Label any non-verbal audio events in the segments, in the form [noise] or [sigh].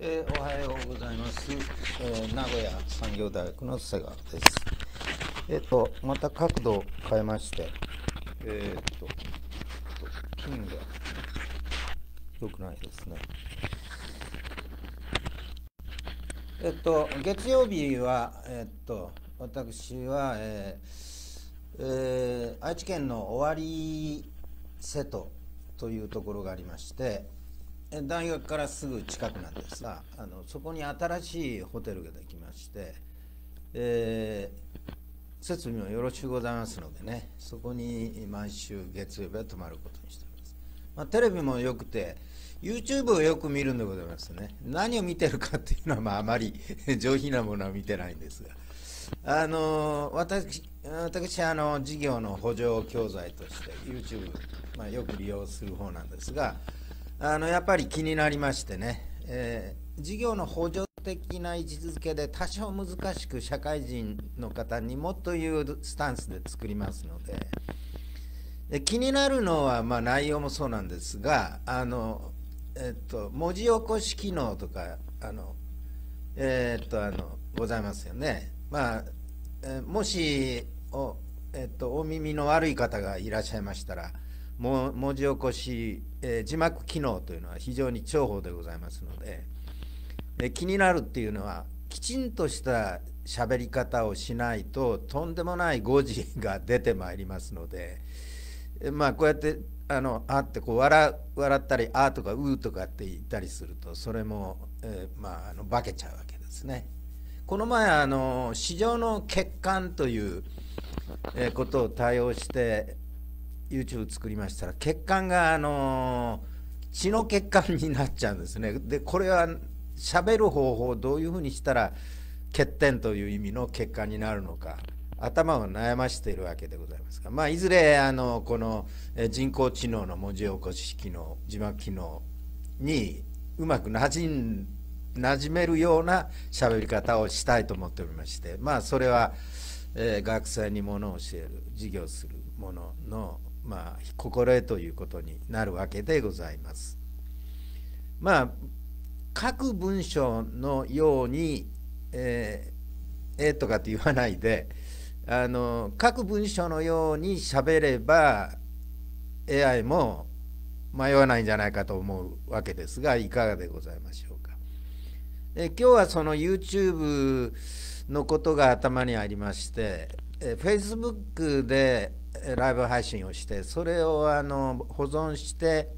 えー、おはようございます、えー、名古屋産業大学の瀬川ですえっ、ー、とまた角度を変えましてえっ、ー、と金が良くないですねえっと月曜日はえっと私は、ええー、愛知県の尾張瀬戸というところがありまして大学からすぐ近くなんですがあのそこに新しいホテルができまして、えー、設備もよろしゅうございますのでねそこに毎週月曜日は泊まることにしております、まあ、テレビもよくて YouTube をよく見るんでございますね何を見てるかっていうのは、まあ、あまり [laughs] 上品なものは見てないんですがあの私私あの事業の補助教材として YouTube、まあ、よく利用する方なんですがあのやっぱり気になりましてね、えー、事業の補助的な位置づけで多少難しく社会人の方にもというスタンスで作りますのでで気になるのは、まあ、内容もそうなんですがあの、えっと、文字起こし機能とかあの、えー、っとあのございますよね。まあえもしお、えっと、お耳の悪い方がいらっしゃいましたら文字起こし、えー、字幕機能というのは非常に重宝でございますので気になるっていうのはきちんとした喋り方をしないととんでもない誤字が出てまいりますので、まあ、こうやってあのあってこう笑笑ったりあとかうとかって言ったりするとそれも、えー、まあ、あの化けちゃうわけですね。この前あの市場の欠陥ということを対応して YouTube 作りましたら血管があの血の血管になっちゃうんですねでこれは喋る方法をどういうふうにしたら欠点という意味の血管になるのか頭を悩ましているわけでございますが、まあ、いずれあのこの人工知能の文字起こし機能字幕機能にうまくなじん馴染めるような喋り方をしたいと思っておりましてまあそれは、えー、学生にものを教える授業するもののまあ、心得ということになるわけでございます。まあ各文章のように「えー、えー、とかって言わないであの各文章のように喋れば AI も迷わないんじゃないかと思うわけですがいかがでございましょうか。え今日はその YouTube のことが頭にありまして、え Facebook でライブ配信をしてそれをあの保存して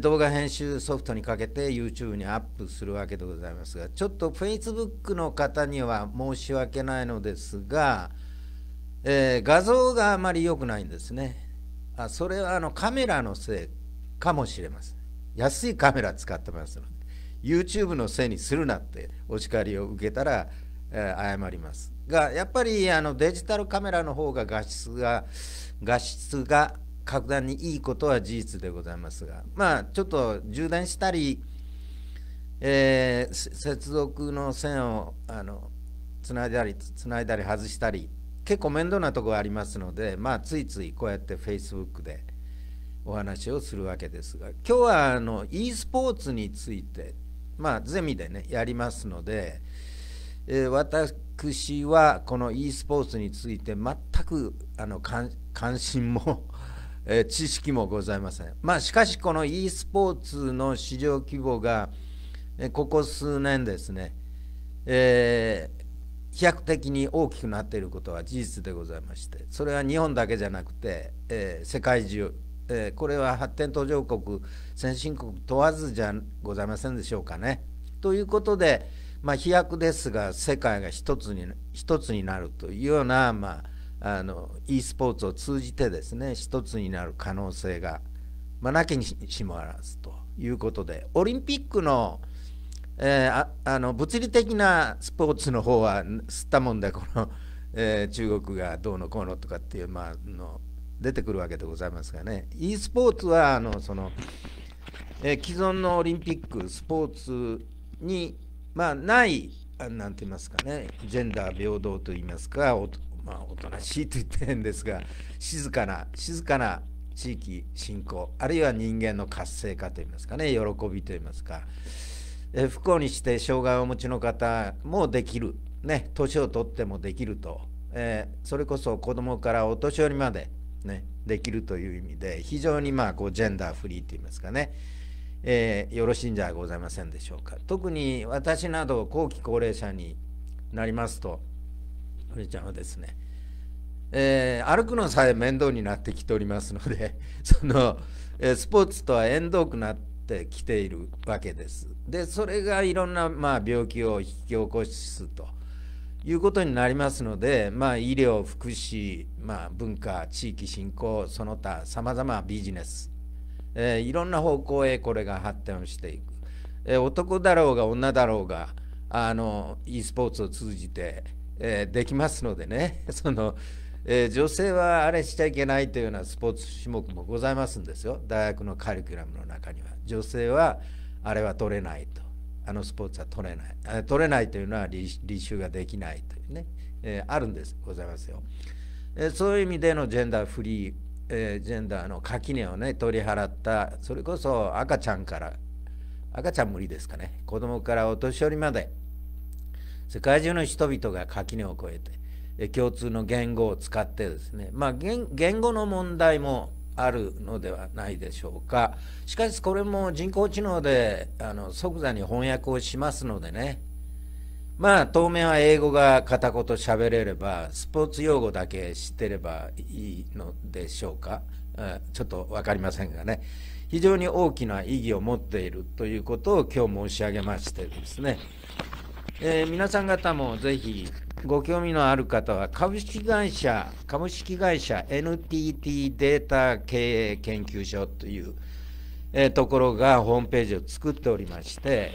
動画編集ソフトにかけて YouTube にアップするわけでございますがちょっと Facebook の方には申し訳ないのですが、えー、画像があまり良くないんですねあそれはあのカメラのせいかもしれません安いカメラ使ってますので YouTube のせいにするなってお叱りを受けたら、えー、謝りますがやっぱりあのデジタルカメラの方が画質が画質が格段にいいことは事実でございますがまあちょっと充電したり、えー、接続の線をあのつないだりつないだり外したり結構面倒なところありますのでまあついついこうやって Facebook でお話をするわけですが今日はあの e スポーツについてまあゼミでねやりますので、えー、私私はこの e スポーツについて全くあの関心も [laughs] え知識もございません。まあ、しかしこの e スポーツの市場規模がここ数年ですね、えー、飛躍的に大きくなっていることは事実でございましてそれは日本だけじゃなくて、えー、世界中、えー、これは発展途上国先進国問わずじゃございませんでしょうかね。ということで、まあ、飛躍ですが世界が一つに一つになるというような、まあ、あの e スポーツを通じてですね一つになる可能性が、まあ、なきにしもあらずということでオリンピックの,、えー、ああの物理的なスポーツの方は吸ったもんでこの、えー、中国がどうのこうのとかっていう、まあ、の出てくるわけでございますがね e スポーツはあのその、えー、既存のオリンピックスポーツにまあ、ない何て言いますかねジェンダー平等と言いますかお,、まあ、おとなしいと言ってるんですが静かな静かな地域振興あるいは人間の活性化といいますかね喜びといいますか、え不幸にして障害をお持ちの方もできるね年を取ってもできると、えー、それこそ子どもからお年寄りまで、ね、できるという意味で非常にまあこうジェンダーフリーといいますかねえー、よろしいんじゃございませんでしょうか特に私など後期高齢者になりますとおじちゃんはですね、えー、歩くのさえ面倒になってきておりますので [laughs] その、えー、スポーツとは縁遠くなってきているわけですでそれがいろんな、まあ、病気を引き起こすということになりますので、まあ、医療福祉、まあ、文化地域振興その他さまざまビジネスえー、いろんな方向へこれが発展をしていく、えー、男だろうが女だろうがあの e スポーツを通じて、えー、できますのでね [laughs] その、え女性はあれしちゃいけないというようなスポーツ種目もございますんですよ大学のカリキュラムの中には女性はあれは取れないとあのスポーツは取れない取れないというのは履修ができないというね、えあるんですございますよ、えそういう意味でのジェンダーフリーえー、ジェンダーの垣根をね取り払ったそれこそ赤ちゃんから赤ちゃん無理ですかね子供からお年寄りまで世界中の人々が垣根を越えて、えー、共通の言語を使ってですねまあ言語の問題もあるのではないでしょうかしかしこれも人工知能であの即座に翻訳をしますのでねまあ当面は英語が片言喋れればスポーツ用語だけ知ってればいいのでしょうかちょっと分かりませんがね非常に大きな意義を持っているということを今日申し上げましてですね、えー、皆さん方もぜひご興味のある方は株式会社株式会社 NTT データ経営研究所という、えー、ところがホームページを作っておりまして、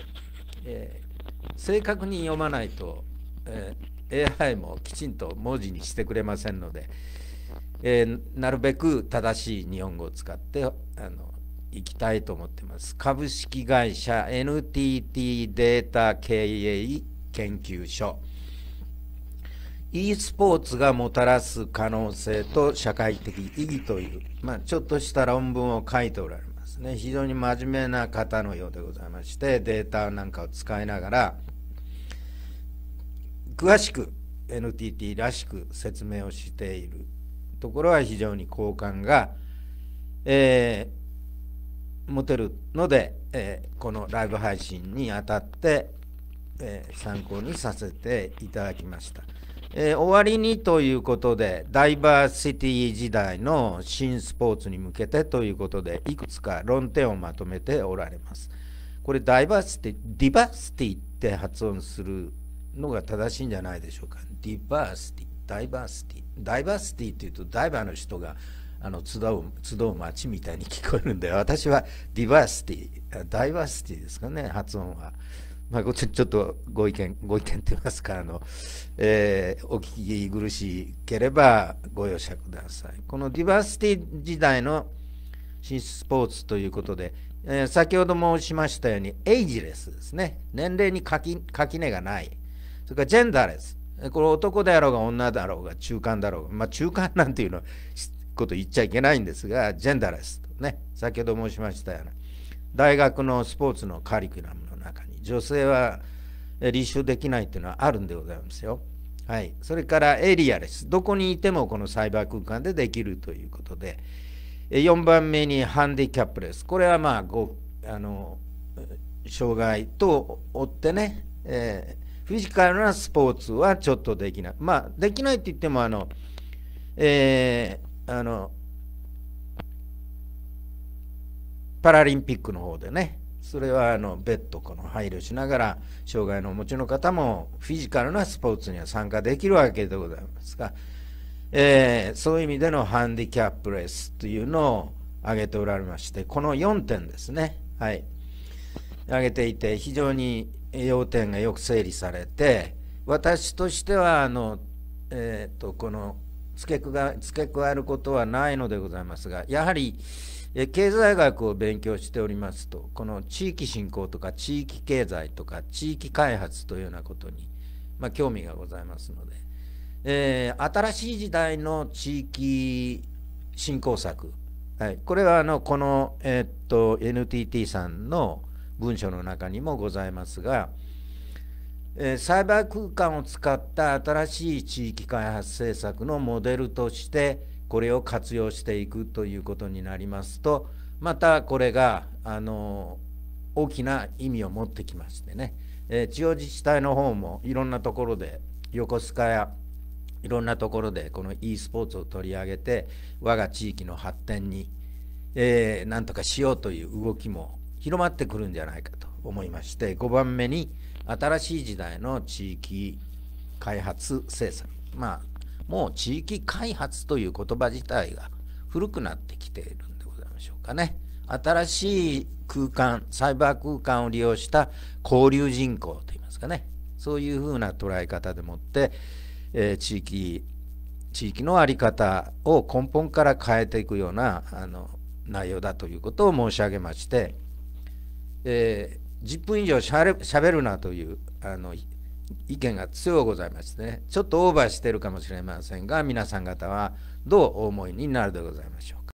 えー正確に読まないと、えー、AI もきちんと文字にしてくれませんので、えー、なるべく正しい日本語を使ってあの行きたいと思ってます。株式会社 NTT データ経営研究所 e スポーツがもたらす可能性と社会的意義という、まあ、ちょっとした論文を書いておられね、非常に真面目な方のようでございましてデータなんかを使いながら詳しく NTT らしく説明をしているところは非常に好感が、えー、持てるので、えー、このライブ配信にあたって、えー、参考にさせていただきました。えー、終わりにということで、ダイバーシティ時代の新スポーツに向けてということで、いくつか論点をまとめておられます。これ、ダイバーシティ、ディバーシティって発音するのが正しいんじゃないでしょうか。ディバーシティ、ダイバーシティ。ダイバーシティっていうと、ダイバーの人があの集う集う街みたいに聞こえるんで、私はディバーシティ、ダイバーシティですかね、発音は。まあ、ちょちょっとご意見、ご意見といいますか、あのえー、お聞き苦しければご容赦ください。このディバーシティ時代の新スポーツということで、えー、先ほど申しましたように、エイジレスですね、年齢に垣根がない、それからジェンダーレス、これ男であろうが女だろうが中間だろうが、まあ、中間なんていうのこと言っちゃいけないんですが、ジェンダーレスとね、先ほど申しましたような、大学のスポーツのカリキュラム。女性は立証できないというのはあるんでございますよ。はい、それからエリアです。どこにいてもこのサイバー空間でできるということで、4番目にハンディキャップです。これはまあごあの障害と追ってね、えー、フィジカルなスポーツはちょっとできない。まあ、できないといってもあの、えー、あのパラリンピックの方でね、それはあの別途この配慮しながら障害のお持ちの方もフィジカルなスポーツには参加できるわけでございますが、えー、そういう意味でのハンディキャップレスというのを挙げておられましてこの4点ですね、はい、挙げていて非常に要点がよく整理されて私としてはあの、えーと、この付け加えることはないのでございますがやはり経済学を勉強しておりますとこの地域振興とか地域経済とか地域開発というようなことに、まあ、興味がございますので、えー、新しい時代の地域振興策、はい、これはあのこの、えー、っと NTT さんの文書の中にもございますが、えー、サイバー空間を使った新しい地域開発政策のモデルとしてこれを活用していくということになりますとまたこれがあの大きな意味を持ってきましてね、えー、地方自治体の方もいろんなところで横須賀やいろんなところでこの e スポーツを取り上げて我が地域の発展に、えー、何とかしようという動きも広まってくるんじゃないかと思いまして5番目に新しい時代の地域開発政策まあもう地域開発という言葉自体が古くなってきているんでございましょうかね。新しい空間、サイバー空間を利用した交流人口といいますかね、そういうふうな捉え方でもって、えー、地域、地域の在り方を根本から変えていくようなあの内容だということを申し上げまして、えー、10分以上しゃべるなというあの意見が強うございましてねちょっとオーバーしてるかもしれませんが皆さん方はどうお思いになるでございましょう